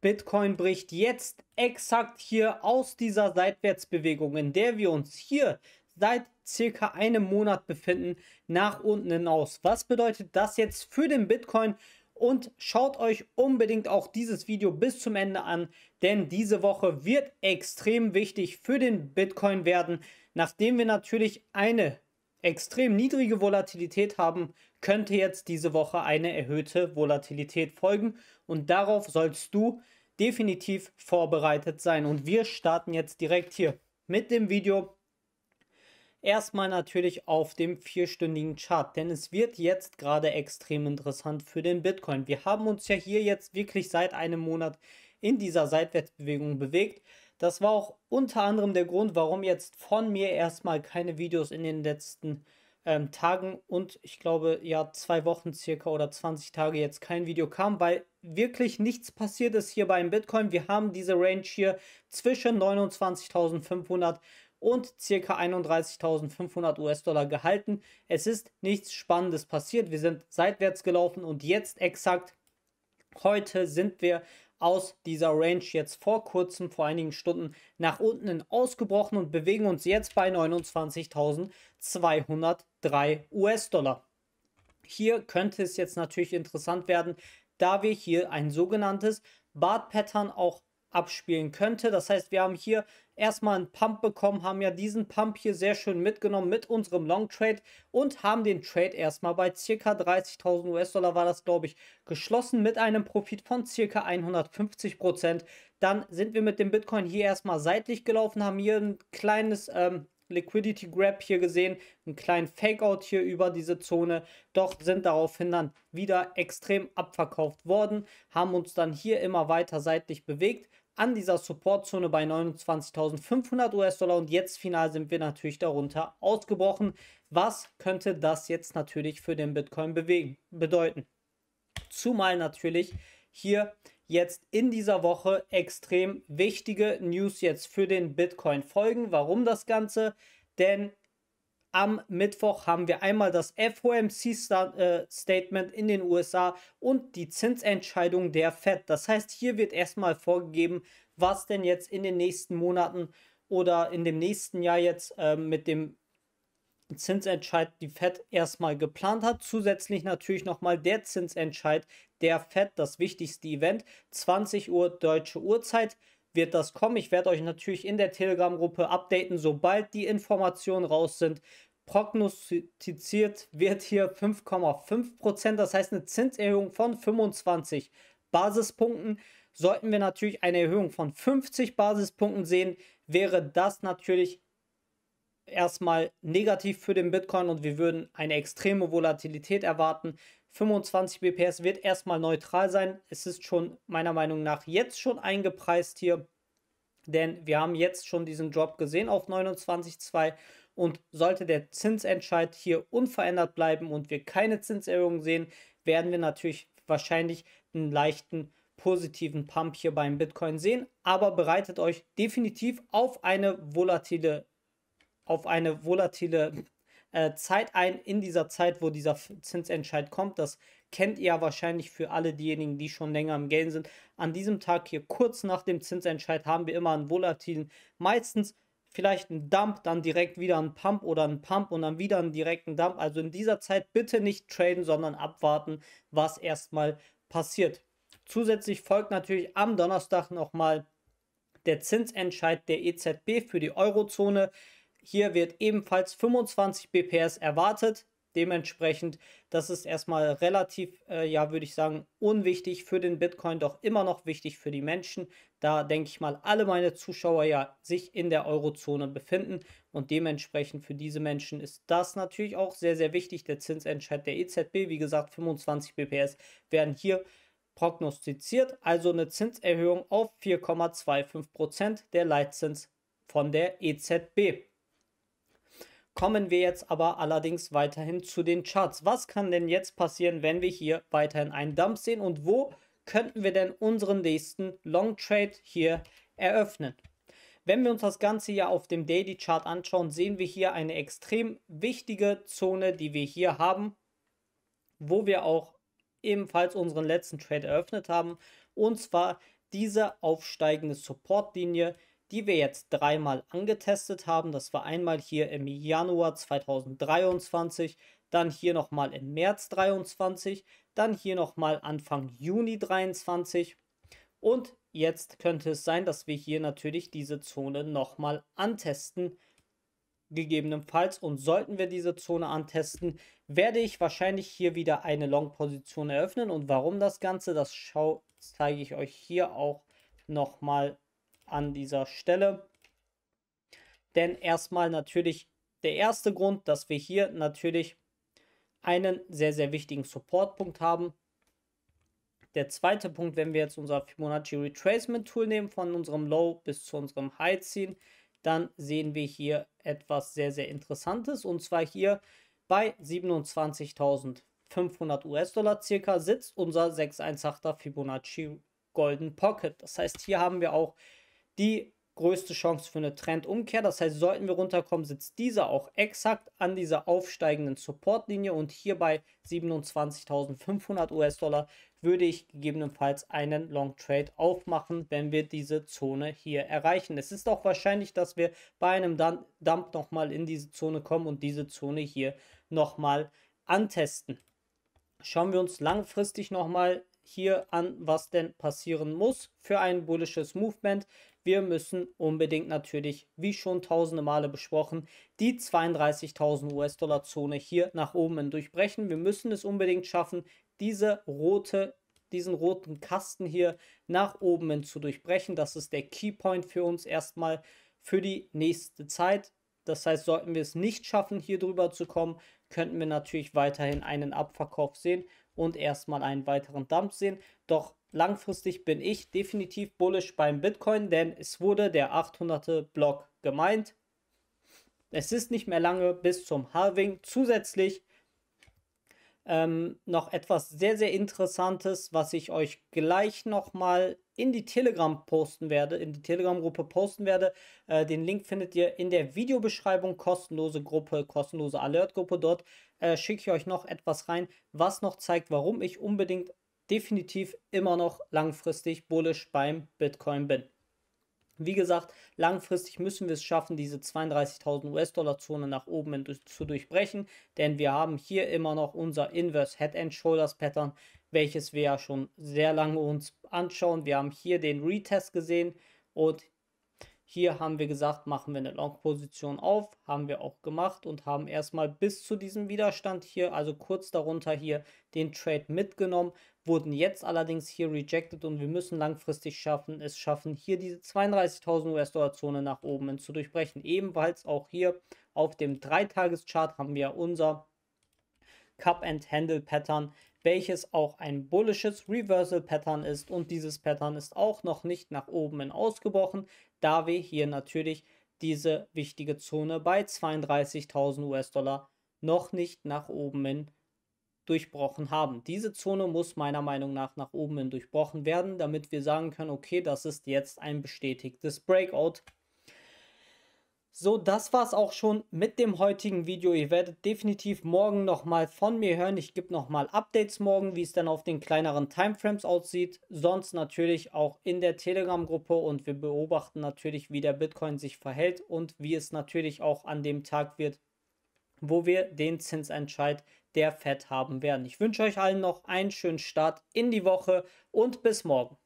Bitcoin bricht jetzt exakt hier aus dieser Seitwärtsbewegung, in der wir uns hier seit circa einem Monat befinden, nach unten hinaus. Was bedeutet das jetzt für den Bitcoin? Und schaut euch unbedingt auch dieses Video bis zum Ende an, denn diese Woche wird extrem wichtig für den Bitcoin werden, nachdem wir natürlich eine extrem niedrige Volatilität haben, könnte jetzt diese Woche eine erhöhte Volatilität folgen und darauf sollst du definitiv vorbereitet sein. Und wir starten jetzt direkt hier mit dem Video. Erstmal natürlich auf dem vierstündigen Chart, denn es wird jetzt gerade extrem interessant für den Bitcoin. Wir haben uns ja hier jetzt wirklich seit einem Monat in dieser Seitwärtsbewegung bewegt. Das war auch unter anderem der Grund, warum jetzt von mir erstmal keine Videos in den letzten ähm, Tagen und ich glaube ja zwei Wochen circa oder 20 Tage jetzt kein Video kam, weil wirklich nichts passiert ist hier beim Bitcoin. Wir haben diese Range hier zwischen 29.500 und circa 31.500 US-Dollar gehalten. Es ist nichts Spannendes passiert. Wir sind seitwärts gelaufen und jetzt exakt heute sind wir aus dieser Range jetzt vor kurzem, vor einigen Stunden nach unten ausgebrochen und bewegen uns jetzt bei 29.203 US-Dollar. Hier könnte es jetzt natürlich interessant werden, da wir hier ein sogenanntes Bart Pattern auch abspielen könnte. Das heißt, wir haben hier erstmal einen Pump bekommen, haben ja diesen Pump hier sehr schön mitgenommen mit unserem Long Trade und haben den Trade erstmal bei ca. 30.000 US-Dollar war das, glaube ich, geschlossen mit einem Profit von ca. 150%. Dann sind wir mit dem Bitcoin hier erstmal seitlich gelaufen, haben hier ein kleines... Ähm, Liquidity Grab hier gesehen, einen kleinen Fakeout hier über diese Zone, doch sind daraufhin dann wieder extrem abverkauft worden, haben uns dann hier immer weiter seitlich bewegt, an dieser Supportzone bei 29.500 US-Dollar und jetzt final sind wir natürlich darunter ausgebrochen. Was könnte das jetzt natürlich für den Bitcoin bewegen, bedeuten? Zumal natürlich hier jetzt in dieser Woche extrem wichtige News jetzt für den Bitcoin folgen. Warum das Ganze? Denn am Mittwoch haben wir einmal das FOMC-Statement äh, in den USA und die Zinsentscheidung der Fed. Das heißt, hier wird erstmal vorgegeben, was denn jetzt in den nächsten Monaten oder in dem nächsten Jahr jetzt äh, mit dem Zinsentscheid die Fed erstmal geplant hat. Zusätzlich natürlich nochmal der Zinsentscheid, der Fed, das wichtigste Event. 20 Uhr deutsche Uhrzeit wird das kommen. Ich werde euch natürlich in der Telegram-Gruppe updaten, sobald die Informationen raus sind. Prognostiziert wird hier 5,5%, das heißt eine Zinserhöhung von 25 Basispunkten. Sollten wir natürlich eine Erhöhung von 50 Basispunkten sehen, wäre das natürlich erstmal negativ für den Bitcoin und wir würden eine extreme Volatilität erwarten. 25 BPS wird erstmal neutral sein. Es ist schon meiner Meinung nach jetzt schon eingepreist hier, denn wir haben jetzt schon diesen Drop gesehen auf 29,2 und sollte der Zinsentscheid hier unverändert bleiben und wir keine Zinserhöhung sehen, werden wir natürlich wahrscheinlich einen leichten positiven Pump hier beim Bitcoin sehen, aber bereitet euch definitiv auf eine volatile auf eine volatile äh, Zeit ein in dieser Zeit, wo dieser Zinsentscheid kommt. Das kennt ihr ja wahrscheinlich für alle diejenigen, die schon länger im Game sind. An diesem Tag hier kurz nach dem Zinsentscheid haben wir immer einen volatilen, meistens vielleicht einen Dump, dann direkt wieder einen Pump oder einen Pump und dann wieder einen direkten Dump. Also in dieser Zeit bitte nicht traden, sondern abwarten, was erstmal passiert. Zusätzlich folgt natürlich am Donnerstag nochmal der Zinsentscheid der EZB für die Eurozone. Hier wird ebenfalls 25 BPS erwartet. Dementsprechend, das ist erstmal relativ, äh, ja, würde ich sagen, unwichtig für den Bitcoin, doch immer noch wichtig für die Menschen, da denke ich mal, alle meine Zuschauer ja sich in der Eurozone befinden und dementsprechend für diese Menschen ist das natürlich auch sehr, sehr wichtig. Der Zinsentscheid der EZB, wie gesagt, 25 BPS werden hier prognostiziert, also eine Zinserhöhung auf 4,25 Prozent der Leitzins von der EZB. Kommen wir jetzt aber allerdings weiterhin zu den Charts. Was kann denn jetzt passieren, wenn wir hier weiterhin einen Dump sehen und wo könnten wir denn unseren nächsten Long Trade hier eröffnen? Wenn wir uns das Ganze ja auf dem Daily Chart anschauen, sehen wir hier eine extrem wichtige Zone, die wir hier haben, wo wir auch ebenfalls unseren letzten Trade eröffnet haben. Und zwar diese aufsteigende Supportlinie die wir jetzt dreimal angetestet haben. Das war einmal hier im Januar 2023, dann hier nochmal im März 2023, dann hier nochmal Anfang Juni 2023. und jetzt könnte es sein, dass wir hier natürlich diese Zone nochmal antesten. Gegebenenfalls und sollten wir diese Zone antesten, werde ich wahrscheinlich hier wieder eine Long-Position eröffnen und warum das Ganze, das zeige ich euch hier auch nochmal an dieser Stelle. Denn erstmal natürlich der erste Grund, dass wir hier natürlich einen sehr, sehr wichtigen Supportpunkt haben. Der zweite Punkt, wenn wir jetzt unser Fibonacci Retracement Tool nehmen, von unserem Low bis zu unserem High ziehen, dann sehen wir hier etwas sehr, sehr Interessantes. Und zwar hier bei 27.500 US-Dollar circa sitzt unser 618er Fibonacci Golden Pocket. Das heißt, hier haben wir auch die größte Chance für eine Trendumkehr. Das heißt, sollten wir runterkommen, sitzt dieser auch exakt an dieser aufsteigenden Supportlinie und hier bei 27.500 US-Dollar würde ich gegebenenfalls einen Long Trade aufmachen, wenn wir diese Zone hier erreichen. Es ist auch wahrscheinlich, dass wir bei einem Dump nochmal in diese Zone kommen und diese Zone hier nochmal antesten. Schauen wir uns langfristig nochmal hier an, was denn passieren muss für ein bullisches Movement wir müssen unbedingt natürlich, wie schon tausende Male besprochen, die 32.000 US-Dollar Zone hier nach oben durchbrechen. Wir müssen es unbedingt schaffen, diese rote diesen roten Kasten hier nach oben hin zu durchbrechen. Das ist der Keypoint für uns erstmal für die nächste Zeit. Das heißt, sollten wir es nicht schaffen, hier drüber zu kommen, könnten wir natürlich weiterhin einen Abverkauf sehen und erstmal einen weiteren Dump sehen. Doch langfristig bin ich definitiv bullish beim Bitcoin, denn es wurde der 800. Block gemeint. Es ist nicht mehr lange bis zum Halving. Zusätzlich ähm, noch etwas sehr, sehr Interessantes, was ich euch gleich nochmal in die Telegram posten werde, in die Telegram-Gruppe posten werde. Äh, den Link findet ihr in der Videobeschreibung, kostenlose Gruppe, kostenlose Alert-Gruppe. Dort äh, schicke ich euch noch etwas rein, was noch zeigt, warum ich unbedingt definitiv immer noch langfristig bullish beim Bitcoin bin. Wie gesagt, langfristig müssen wir es schaffen, diese 32.000 US-Dollar-Zone nach oben zu durchbrechen, denn wir haben hier immer noch unser Inverse Head and Shoulders Pattern, welches wir ja schon sehr lange uns anschauen. Wir haben hier den Retest gesehen und hier haben wir gesagt, machen wir eine Long-Position auf, haben wir auch gemacht und haben erstmal bis zu diesem Widerstand hier, also kurz darunter hier, den Trade mitgenommen, wurden jetzt allerdings hier rejected und wir müssen langfristig schaffen, es schaffen, hier diese 32.000 US-Dollar-Zone nach oben hin zu durchbrechen. Ebenfalls auch hier auf dem 3-Tages-Chart haben wir unser Cup-and-Handle-Pattern, welches auch ein bullisches Reversal Pattern ist und dieses Pattern ist auch noch nicht nach oben hin ausgebrochen, da wir hier natürlich diese wichtige Zone bei 32.000 US-Dollar noch nicht nach oben hin durchbrochen haben. Diese Zone muss meiner Meinung nach nach oben hin durchbrochen werden, damit wir sagen können, okay, das ist jetzt ein bestätigtes Breakout so, das war es auch schon mit dem heutigen Video. Ihr werdet definitiv morgen nochmal von mir hören. Ich gebe nochmal Updates morgen, wie es dann auf den kleineren Timeframes aussieht. Sonst natürlich auch in der Telegram-Gruppe und wir beobachten natürlich, wie der Bitcoin sich verhält und wie es natürlich auch an dem Tag wird, wo wir den Zinsentscheid der Fed haben werden. Ich wünsche euch allen noch einen schönen Start in die Woche und bis morgen.